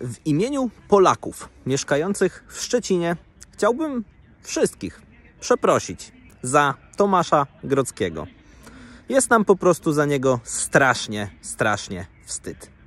W imieniu Polaków mieszkających w Szczecinie chciałbym wszystkich przeprosić za Tomasza Grockiego. Jest nam po prostu za niego strasznie, strasznie wstyd.